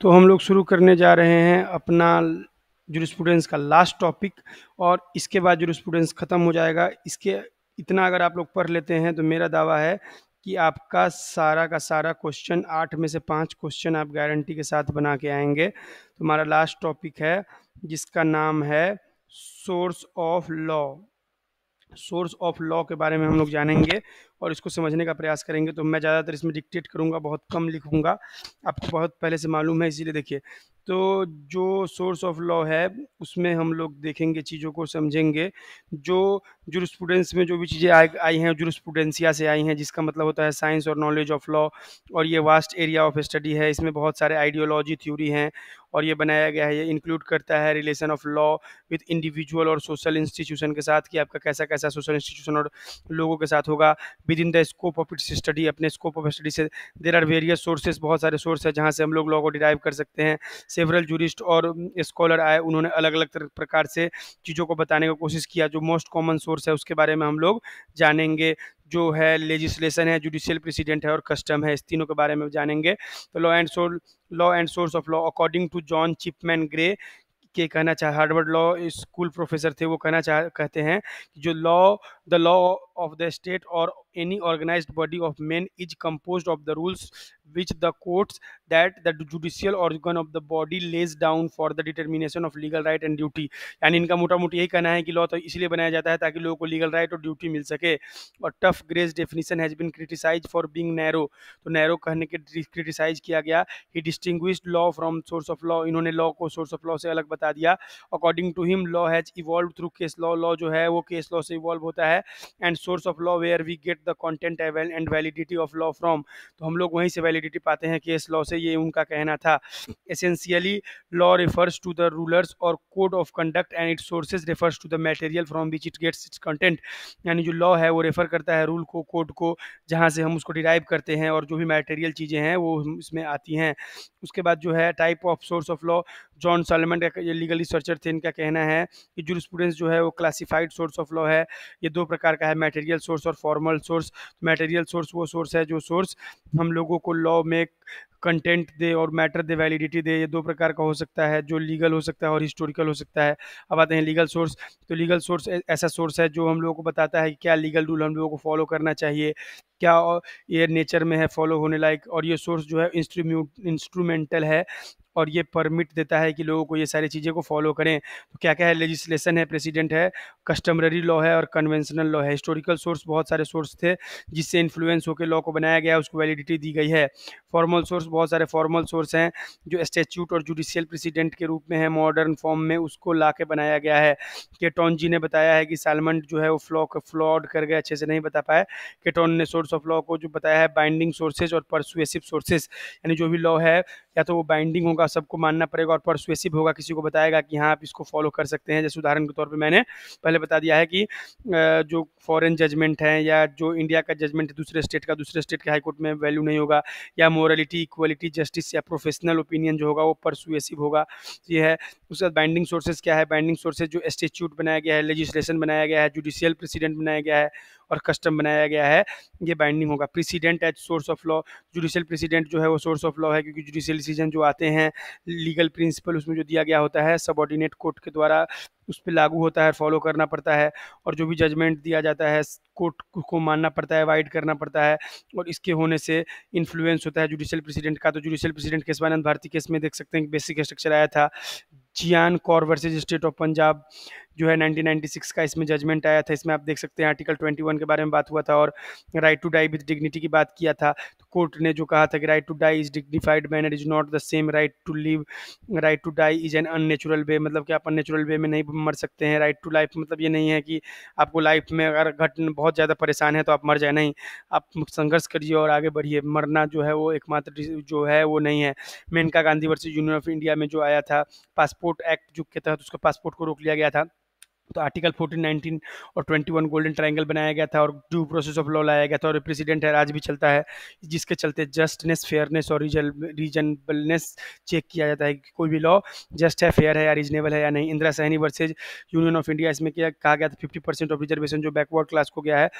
तो हम लोग शुरू करने जा रहे हैं अपना जो स्टूडेंट्स का लास्ट टॉपिक और इसके बाद जो स्टूडेंट्स ख़त्म हो जाएगा इसके इतना अगर आप लोग पढ़ लेते हैं तो मेरा दावा है कि आपका सारा का सारा क्वेश्चन आठ में से पाँच क्वेश्चन आप गारंटी के साथ बना के आएंगे तो हमारा लास्ट टॉपिक है जिसका नाम है source of law source of law के बारे में हम लोग जानेंगे और इसको समझने का प्रयास करेंगे तो मैं ज़्यादातर इसमें डिक्टेट करूँगा बहुत कम लिखूँगा आपको बहुत पहले से मालूम है इसीलिए देखिए तो जो सोर्स ऑफ लॉ है उसमें हम लोग देखेंगे चीज़ों को समझेंगे जो जुरस्पूडेंस में जो भी चीज़ें आई हैं जुरस्पूडेंसिया से आई हैं जिसका मतलब होता है साइंस और नॉलेज ऑफ लॉ और ये वास्ट एरिया ऑफ स्टडी है इसमें बहुत सारे आइडियोलॉजी थ्योरी हैं और ये बनाया गया है ये इंक्लूड करता है relation of law with individual और सोशल इंस्टीट्यूशन के साथ कि आपका कैसा कैसा सोशल इंस्टीट्यूशन और लोगों के साथ होगा within the scope of its study अपने स्कोप ऑफ स्टडी से देर आर वेरियस सोर्सेज बहुत सारे सोर्स है जहाँ से हम लोग लॉ को डिराइव कर सकते हैं सेवरल जूरिस्ट और स्कॉलर आए उन्होंने अलग अलग प्रकार से चीज़ों को बताने की कोशिश किया जो मोस्ट कॉमन सोर्स है उसके बारे में हम लोग जानेंगे जो है लेजिस्लेशन है जुडिशियल प्रेसिडेंट है और कस्टम है इस तीनों के बारे में जानेंगे तो law and soul law and source of law according to John Chipman Gray के कहना चाह हार्वर्ड लॉ स्कूल प्रोफेसर थे वो कहना चाह कहते हैं कि जो law the law of the state और any organize body of man is compose of the rules which the courts that the judicial organ of the body lays down for the determination of legal right and duty यानी इनका मोटा मोटी यही कहना है कि law तो इसलिए बनाया जाता है ताकि लोगों को लीगल राइट और ड्यूटी मिल सके और टफ Gray's definition has been criticise for being narrow तो नैरो कहने के क्रिटिसाइज किया गया ही distinguish law from source of law इन्होंने लॉ को सोर्स ऑफ लॉ से अलग बता दिया according to him law has evolve through case law law जो है वो केस लॉ से इवॉल्व होता है and source of law where we gate check the content and validity of law from तो हम लोग वहीं से वैलिडिटी पाते हैं कि इस लॉ से ये उनका कहना था essentially law refers to the rulers और code of conduct and it sources refers to the material from which it gets its content यानी जो लॉ है वो रेफर करता है रूल को कोड को जहाँ से हम उसको डिराइव करते हैं और जो भी मटेरियल चीज़ें हैं वो इसमें आती हैं उसके बाद जो है type of source of law John Salmond का ये लीगल रिसर्चर थे इनका कहना है कि जुरिस्पूडेंस जो है वो क्लासिफाइड सोर्स ऑफ लॉ है ये दो प्रकार का है मटेरियल सोर्स और formal source source material source वो सोर्स है जो सोर्स हम लोगों को लॉ में कंटेंट दे और मैटर दे वैलिडिटी दे ये दो प्रकार का हो सकता है जो लीगल हो सकता है और हिस्टोरिकल हो सकता है अब आते हैं लीगल सोर्स तो लीगल सोर्स ऐसा सोर्स है जो हम लोगों को बताता है कि क्या लीगल रूल हम लोगों को फॉलो करना चाहिए क्या ये नेचर में है फॉलो होने लायक और ये सोर्स जो है इंस्ट्रूमेंटल है और ये परमिट देता है कि लोगों को ये सारी चीज़ें को फॉलो करें तो क्या क्या है लेजिस्लेशन है प्रेसिडेंट है कस्टमररी लॉ है और कन्वेंशनल लॉ है हिस्टोरिकल सोर्स बहुत सारे सोर्स थे जिससे इन्फ्लुएंस होकर लॉ को बनाया गया उसको वैलिडिटी दी गई है फॉर्मल इनफॉर्मल सोर्स बहुत सारे फॉर्मल सोर्स हैं जो स्टेच्यूट और जुडिशियल प्रेसिडेंट के रूप में है मॉडर्न फॉर्म में उसको ला के बनाया गया है केटोन जी ने बताया है कि सैलमंड जो है वो फ्लॉ फ्लॉड कर गए अच्छे से नहीं बता पाए केटोन ने सोर्स ऑफ लॉ को जो बताया है बाइंडिंग सोर्सेज और परसुएसिव सोर्सेज यानी जो भी लॉ है या तो वो बाइंडिंग होगा सबको मानना पड़ेगा और परसुएसिव होगा किसी को बताएगा कि हाँ आप इसको फॉलो कर सकते हैं जैसे उदाहरण के तौर पर मैंने पहले बता दिया है कि जो फॉरेन जजमेंट है या जो इंडिया का जजमेंट है दूसरे स्टेट का दूसरे स्टेट के हाईकोर्ट में वैल्यू नहीं होगा या मोरलिटी इक्वलिटी जस्टिस या प्रोफेशनल ओपिनियन जो होगा वो परसुएसिव होगा तो ये है उसके बाद बाइंडिंग सोर्सेज क्या है बाइंडिंग सोर्सेज जो स्टेच्यूट बनाया गया है लेजिस्लेशन बनाया गया है जुडिशियल प्रेसिडेंट बनाया गया है और कस्टम बनाया गया है ये बाइंडिंग होगा precedent as source of law judicial precedent जो है वो सोर्स ऑफ लॉ है क्योंकि जुडिशियल डिसीजन जो आते हैं लीगल प्रिंसिपल उसमें जो दिया गया होता है सबॉर्डिनेट कोर्ट के द्वारा उस पर लागू होता है फॉलो करना पड़ता है और जो भी जजमेंट दिया जाता है कोर्ट को मानना पड़ता है वाइड करना पड़ता है और इसके होने से इन्फ्लुएंस होता है जुडिशियल प्रेसिडेंट का तो judicial precedent Kesavananda Bharati case में देख सकते हैं कि बेसिक स्ट्रक्चर आया था Gian Kaur versus state of Punjab जो है 1996 का इसमें जजमेंट आया था इसमें आप देख सकते हैं आर्टिकल 21 के बारे में बात हुआ था और right to die with dignity की बात किया था कोर्ट ने जो कहा था कि right to die is dignified manner is not the same right to live right to die is an unnatural way मतलब कि आप अननेचुरल वे में नहीं मर सकते हैं राइट टू लाइफ मतलब ये नहीं है कि आपको लाइफ में अगर घटना बहुत ज़्यादा परेशान है तो आप मर जाए नहीं आप संघर्ष करिए और आगे बढ़िए मरना जो है वो एकमात्र जो है वो नहीं है Maneka Gandhi versus union of India में जो आया था पासपोर्ट एक्ट जो के तहत उसके पासपोर्ट को रोक लिया गया था तो आर्टिकल 14, 19 और 21 गोल्डन ट्रायंगल बनाया गया था और ड्यू प्रोसेस ऑफ लॉ लाया गया था और प्रेसिडेंट है आज भी चलता है जिसके चलते जस्टनेस फेयरनेस और रीजन रीजनबलनेस चेक किया जाता है कि कोई भी लॉ जस्ट है फेयर है या रीजनेबल है या नहीं Indira Sawhney versus union of India इसमें किया कहा गया था फिफ्टी ऑफ रिजर्वेशन जो बैकवर्ड क्लास को गया है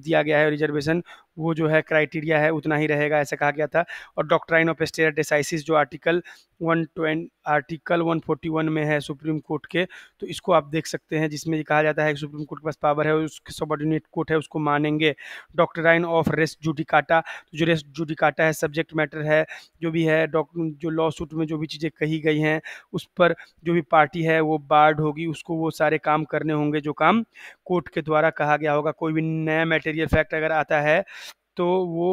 दिया गया है रिजर्वेशन वो जो है क्राइटेरिया है उतना ही रहेगा ऐसा कहा गया था और डॉक्ट्राइन ऑफ स्टेट डिसाइसिस जो आर्टिकल वन आर्टिकल 141 में है सुप्रीम कोर्ट के तो इसको आप देख सकते हैं जिसमें ये कहा जाता है कि सुप्रीम कोर्ट के पास पावर है उसके सबॉर्डिनेट कोर्ट है उसको मानेंगे डॉक्ट्राइन ऑफ रेस जुडिकाटा तो जो रेस जुडिकाटा है सब्जेक्ट मैटर है जो भी है जो लॉ सूट में जो भी चीज़ें कही गई हैं उस पर जो भी पार्टी है वो बार्ड होगी उसको वो सारे काम करने होंगे जो काम कोर्ट के द्वारा कहा गया होगा कोई भी नया मेटेरियल फैक्ट अगर आता है तो वो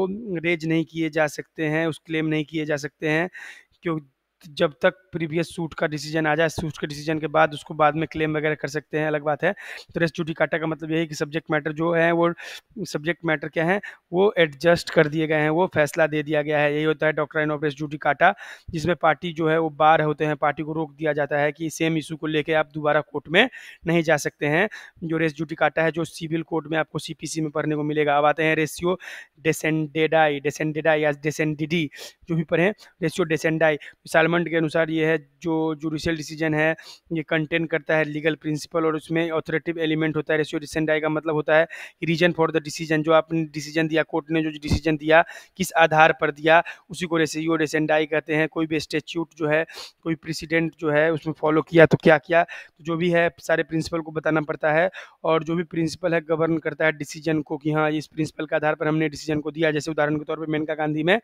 रेज नहीं किए जा सकते हैं उस क्लेम नहीं किए जा सकते हैं क्यों जब तक प्रीवियस सूट का डिसीजन आ जाए सूट के डिसीजन के बाद उसको बाद में क्लेम वगैरह कर सकते हैं अलग बात है तो रेस्ट ड्यूटी काटा का मतलब यही है कि सब्जेक्ट मैटर जो है वो सब्जेक्ट मैटर क्या है वो एडजस्ट कर दिए गए हैं वो फैसला दे दिया गया है यही होता है डॉक्ट्राइन ऑफ रेस्ट ड्यूटी काटा जिसमें पार्टी जो है वो बार होते हैं पार्टी को रोक दिया जाता है कि सेम इशू को लेकर आप दोबारा कोर्ट में नहीं जा सकते हैं जो रेस्ट ड्यूटी काटा है जो सिविल कोर्ट में आपको सी में पढ़ने को मिलेगा अब आते हैं रेशियो डेसेंडेडाई डेसेंडेडाई या डेसेंडिडी जो भी पढ़ें रेशियो डेसेंडाई मिसाल रेमंड के अनुसार ये है जो जुडिशियल डिसीजन है ये कंटेन करता है लीगल प्रिंसिपल और उसमें ऑथोरेटिव एलिमेंट होता है रेशियो डिसेंडाई का मतलब होता है रीजन फॉर द डिसीजन जो आपने डिसीजन दिया कोर्ट ने जो डिसीजन दिया किस आधार पर दिया उसी को रेशियो आई कहते हैं कोई भी स्टेच्यूट जो है कोई प्रेसिडेंट जो है उसमें फॉलो किया तो क्या किया तो जो भी है सारे प्रिंसिपल को बताना पड़ता है और जो भी प्रिंसिपल है गवर्न करता है डिसीजन को कि हाँ इस प्रिंसिपल के आधार पर हमने डिसीजन को दिया जैसे उदाहरण के तौर पर मेनका गांधी में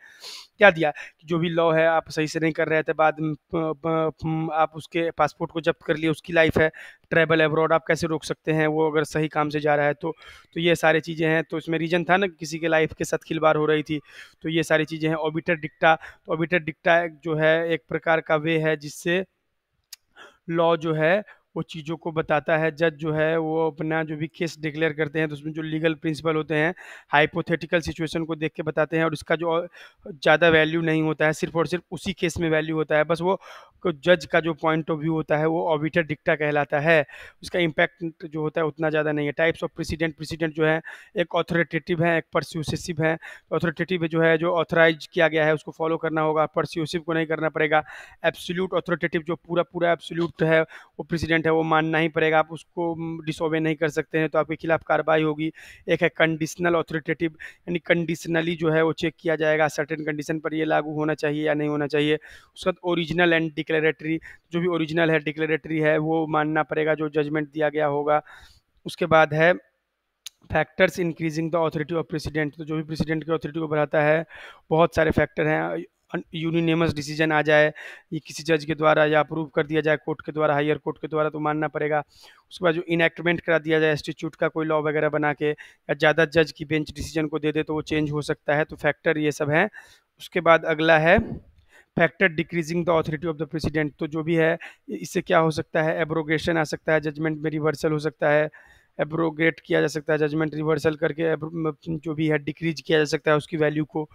क्या दिया कि जो भी लॉ है आप सही से नहीं कर रहे थे बाद आप उसके पासपोर्ट को जब्त कर लिए उसकी लाइफ है ट्रैवल एब्रॉड आप कैसे रोक सकते हैं वो अगर सही काम से जा रहा है तो तो ये सारी चीज़ें हैं तो इसमें रीज़न था ना किसी के लाइफ के साथ खिलवाड़ हो रही थी तो ये सारी चीज़ें हैं ऑबिटर डिक्टा तो ऑबिटर डिक्टा जो है एक प्रकार का वे है जिससे लॉ जो है वो चीज़ों को बताता है जज जो है वो अपना जो भी केस डिक्लेयर करते हैं तो उसमें जो लीगल प्रिंसिपल होते हैं हाइपोथेटिकल सिचुएशन को देख के बताते हैं और इसका जो ज़्यादा वैल्यू नहीं होता है सिर्फ और सिर्फ उसी केस में वैल्यू होता है बस वो जज का जो पॉइंट ऑफ व्यू होता है वो ऑबिटर डिक्टा कहलाता है उसका इम्पैक्ट जो होता है उतना ज़्यादा नहीं है टाइप्स ऑफ प्रेसिडेंट प्रेसिडेंट जो है एक ऑथोरेटेटिव है एक परस्यूसिव है ऑथोरेटेटिव जो है जो ऑथोराइज किया गया है उसको फॉलो करना होगा परस्यूसिव को नहीं करना पड़ेगा एब्सोल्यूट ऑथोरेटेटिव जो पूरा पूरा एब्सोल्यूट है वो प्रेसिडेंट कंसेंट है वो मानना ही पड़ेगा आप उसको डिसोबे नहीं कर सकते हैं तो आपके खिलाफ कार्रवाई होगी एक है कंडीशनल ऑथोरिटेटिव यानी कंडीशनली जो है वो चेक किया जाएगा सर्टेन कंडीशन पर ये लागू होना चाहिए या नहीं होना चाहिए उसके बाद ओरिजिनल एंड डिक्लेरेटरी जो भी ओरिजिनल है डिक्लेरेटरी है वो मानना पड़ेगा जो जजमेंट दिया गया होगा उसके बाद है factors increasing the authority of precedent तो जो भी प्रेसिडेंट की ऑथोरिटी को बढ़ाता है बहुत सारे फैक्टर हैं यूनिनेमस डिसीजन आ जाए ये किसी जज के द्वारा या अप्रूव कर दिया जाए कोर्ट के द्वारा हायर कोर्ट के द्वारा तो मानना पड़ेगा उसके बाद जो इनैक्टमेंट करा दिया जाए इंस्टीट्यूट का कोई लॉ वगैरह बना के या ज़्यादा जज की बेंच डिसीजन को दे दे तो वो चेंज हो सकता है तो फैक्टर ये सब हैं उसके बाद अगला है factor decreasing the authority of the precedent तो जो भी है इससे क्या हो सकता है एब्रोगेशन आ सकता है जजमेंट में रिवर्सल हो सकता है एप्रोग्रेट किया जा सकता है जजमेंट रिवर्सल करके जो भी है डिक्रीज किया जा सकता है उसकी वैल्यू को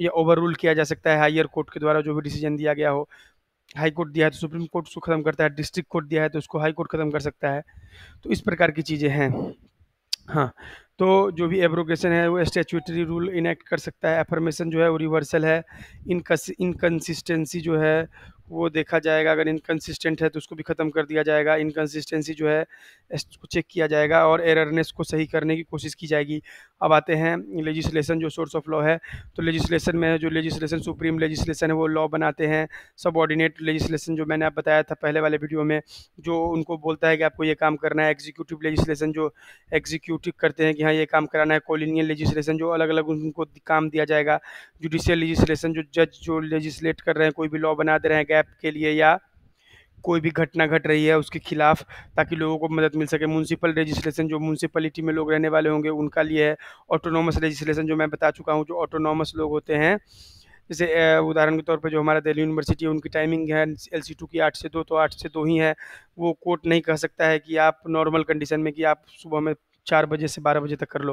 या रूल किया जा सकता है हायर कोर्ट के द्वारा जो भी डिसीजन दिया गया हो हाई कोर्ट दिया है तो सुप्रीम कोर्ट उसको ख़त्म करता है डिस्ट्रिक्ट कोर्ट दिया है तो उसको हाई कोर्ट ख़त्म कर सकता है तो इस प्रकार की चीज़ें हैं हाँ तो जो भी एब्रोगेशन है वो स्टेचुटरी रूल इनेक्ट कर सकता है एफर्मेशन जो है वो रिवर्सल है इनकस इनकन्सिस्टेंसी जो है वो देखा जाएगा अगर इनकन्सिस्टेंट है तो उसको भी ख़त्म कर दिया जाएगा इनकन्सिस्टेंसी जो है इसको चेक किया जाएगा और एररनेस को सही करने की कोशिश की जाएगी अब आते हैं लेजिस्लेशन जो सोर्स ऑफ लॉ है तो लेजिस्लेशन में जो लेजिस्लेशन सुप्रीम लेजिस्लेशन है वो लॉ बनाते हैं ऑर्डिनेट लेजिस्लेशन जो मैंने आप बताया था पहले वाले वीडियो में जो उनको बोलता है कि आपको ये काम करना है एग्जीक्यूटिव लेजिस्लेशन जो एग्जीक्यूटिव करते हैं कि हाँ ये काम कराना है कोलिनियल लेजिस्लेशन जो अलग अलग उनको काम दिया जाएगा जुडिशियल लेजिस्लेशन जो जज जो लेजिस्लेट कर रहे हैं कोई भी लॉ बना दे रहे हैं कैप के लिए या कोई भी घटना घट रही है उसके खिलाफ ताकि लोगों को मदद मिल सके म्यूनसिपल रजिस्ट्रेशन जो म्यूनसिपलिटी में लोग रहने वाले होंगे उनका लिए है ऑटोनोमस रजिस्ट्रेशन जो मैं बता चुका हूँ जो ऑटोनोमस लोग होते हैं जैसे उदाहरण के तौर पर जो हमारा दिल्ली यूनिवर्सिटी है उनकी टाइमिंग है एल सी टू की आठ से दो तो आठ से दो ही है वो कोर्ट नहीं कह सकता है कि आप नॉर्मल कंडीशन में कि आप सुबह में चार बजे से बारह बजे तक कर लो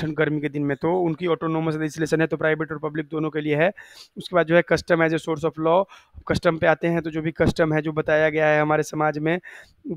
ठंड गर्मी के दिन में तो उनकी ऑटोनोमस रजिस्ट्रेशन है तो प्राइवेट और पब्लिक दोनों के लिए है उसके बाद जो है custom as a source of law custom पे आते हैं तो जो भी कस्टम है जो बताया गया है हमारे समाज में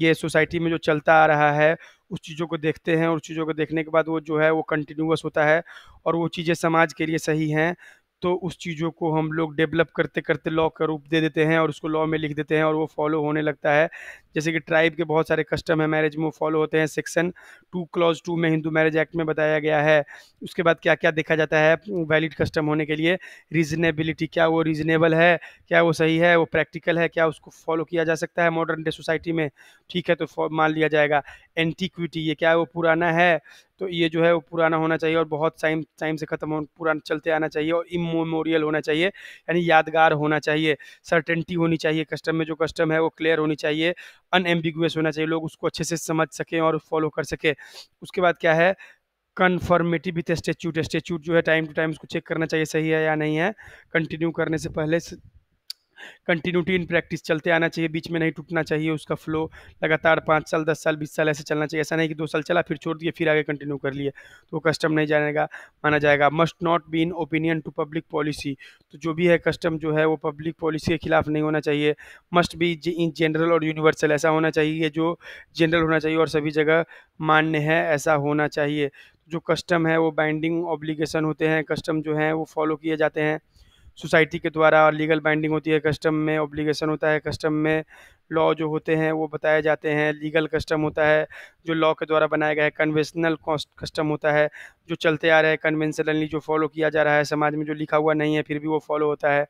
ये सोसाइटी में जो चलता आ रहा है उस चीज़ों को देखते हैं और चीज़ों को देखने के बाद वो जो है वो कंटिन्यूस होता है और वो चीज़ें समाज के लिए सही हैं तो उस चीज़ों को हम लोग डेवलप करते करते लॉ का रूप दे देते हैं और उसको लॉ में लिख देते हैं और वो फॉलो होने लगता है जैसे कि ट्राइब के बहुत सारे कस्टम है मैरिज में फॉलो होते हैं सेक्शन टू क्लॉज टू में हिंदू मैरिज एक्ट में बताया गया है उसके बाद क्या क्या देखा जाता है वैलिड कस्टम होने के लिए रीजनेबिलिटी क्या वो रीजनेबल है क्या वो सही है वो प्रैक्टिकल है क्या उसको फॉलो किया जा सकता है मॉडर्न डे सोसाइटी में ठीक है तो मान लिया जाएगा एंटीक्विटी ये क्या वो पुराना है तो ये जो है वो पुराना होना चाहिए और बहुत टाइम टाइम से ख़त्म हो पुराना चलते आना चाहिए और इमोमोरियल होना चाहिए यानी यादगार होना चाहिए सर्टेंटी होनी चाहिए कस्टम में जो कस्टम है वो क्लियर होनी चाहिए अनएम्बिगुअस होना चाहिए लोग उसको अच्छे से समझ सकें और फॉलो कर सकें उसके बाद क्या है भी विथ स्टेच्यूट स्टेच्यूट जो है टाइम टू टाइम उसको चेक करना चाहिए सही है या नहीं है कंटिन्यू करने से पहले कंटिन्यूटी इन प्रैक्टिस चलते आना चाहिए बीच में नहीं टूटना चाहिए उसका फ्लो लगातार पाँच साल दस साल बीस साल ऐसे चलना चाहिए ऐसा नहीं कि दो साल चला फिर छोड़ दिए फिर आगे कंटिन्यू कर लिए तो वो कस्टम नहीं जानेगा माना जाएगा must not be in opinion to public policy तो जो भी है कस्टम जो है वो पब्लिक पॉलिसी के खिलाफ नहीं होना चाहिए मस्ट बी इन जनरल और यूनिवर्सल ऐसा होना चाहिए जो जनरल होना चाहिए और सभी जगह मान्य है ऐसा होना चाहिए जो कस्टम है वो बाइंडिंग ऑब्लिगेशन होते हैं कस्टम जो हैं वो फॉलो किए जाते हैं सोसाइटी के द्वारा लीगल बाइंडिंग होती है कस्टम में ऑब्लिगेशन होता है कस्टम में लॉ जो होते हैं वो बताए जाते हैं लीगल कस्टम होता है जो लॉ के द्वारा बनाया गया है कन्वेंशनल कस्टम होता है जो चलते आ रहे हैं कन्वेंशनली जो फॉलो किया जा रहा है समाज में जो लिखा हुआ नहीं है फिर भी वो फॉलो होता है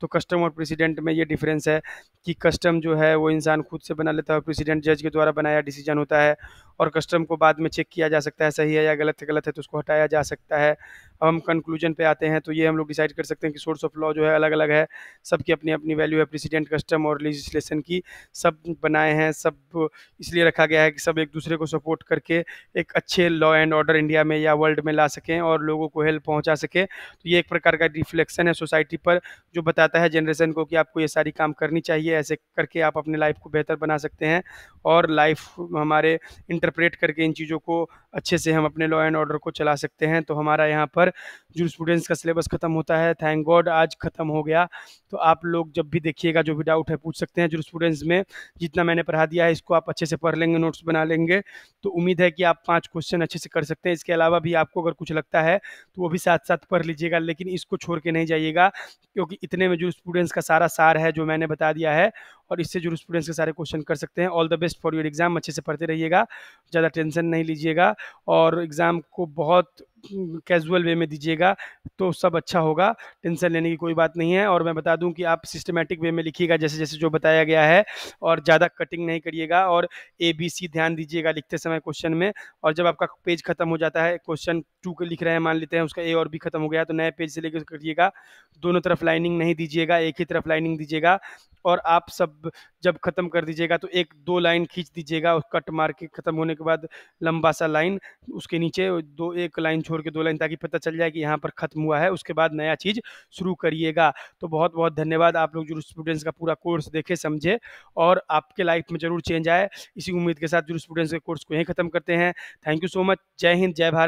तो कस्टम और प्रेसिडेंट में ये डिफरेंस है कि कस्टम जो है वो इंसान खुद से बना लेता है प्रेसिडेंट जज के द्वारा बनाया डिसीजन होता है और कस्टम को बाद में चेक किया जा सकता है सही है या गलत है गलत है तो उसको हटाया जा सकता है अब हम कंक्लूजन पे आते हैं तो ये हम लोग डिसाइड कर सकते हैं कि सोर्स ऑफ लॉ जो है अलग अलग है सबकी अपनी अपनी वैल्यू है प्रेसिडेंट कस्टम और लेजिस्लेशन की सब बनाए हैं सब इसलिए रखा गया है कि सब एक दूसरे को सपोर्ट करके एक अच्छे लॉ एंड ऑर्डर इंडिया में या वर्ल्ड में ला सकें और लोगों को हेल्प पहुँचा सकें तो ये एक प्रकार का रिफ्लेक्शन है सोसाइटी पर जो बताता है जनरेशन को कि आपको ये सारी काम करनी चाहिए ऐसे करके आप अपने लाइफ को बेहतर बना सकते हैं और लाइफ हमारे इंटरप्रेट करके इन चीज़ों को अच्छे से हम अपने लॉ एंड ऑर्डर को चला सकते हैं तो हमारा यहाँ पर जो स्टूडेंट्स का सिलेबस ख़त्म होता है थैंक गॉड आज ख़त्म हो गया तो आप लोग जब भी देखिएगा जो भी डाउट है पूछ सकते हैं जो स्टूडेंट्स में जितना मैंने पढ़ा दिया है इसको आप अच्छे से पढ़ लेंगे नोट्स बना लेंगे तो उम्मीद है कि आप पाँच क्वेश्चन अच्छे से कर सकते हैं इसके अलावा भी आपको अगर कुछ लगता है तो वो भी साथ साथ पढ़ लीजिएगा लेकिन इसको छोड़ के नहीं जाइएगा क्योंकि इतने में जो स्टूडेंट्स का सारा सार है जो मैंने बता दिया है और इससे जो स्टूडेंट्स के सारे क्वेश्चन कर सकते हैं all the best for your exam अच्छे से पढ़ते रहिएगा ज़्यादा टेंशन नहीं लीजिएगा और एग्ज़ाम को बहुत कैजुअल हम्म, वे में दीजिएगा तो सब अच्छा होगा टेंशन लेने की कोई बात नहीं है और मैं बता दूं कि आप सिस्टमेटिक वे में लिखिएगा जैसे जैसे जो बताया गया है और ज़्यादा कटिंग नहीं करिएगा और ए बी सी ध्यान दीजिएगा लिखते समय क्वेश्चन में और जब आपका पेज खत्म हो जाता है क्वेश्चन टू के लिख रहे हैं मान लेते हैं उसका ए और बी खत्म हो गया तो नए पेज से लेकर करिएगा दोनों तरफ लाइनिंग नहीं दीजिएगा एक ही तरफ लाइनिंग दीजिएगा और आप सब जब ख़त्म कर दीजिएगा तो एक दो लाइन खींच दीजिएगा कट मार के ख़त्म होने के बाद लंबा सा लाइन उसके नीचे दो एक लाइन छोड़ के दो लाइन ताकि पता चल जाए कि यहाँ पर ख़त्म हुआ है उसके बाद नया चीज़ शुरू करिएगा तो बहुत बहुत धन्यवाद आप लोग जो स्टूडेंट्स का पूरा कोर्स देखे समझे और आपके लाइफ में ज़रूर चेंज आए इसी उम्मीद के साथ जो स्टूडेंट्स के कोर्स को यहीं ख़त्म करते हैं थैंक यू सो मच जय हिंद जय भारत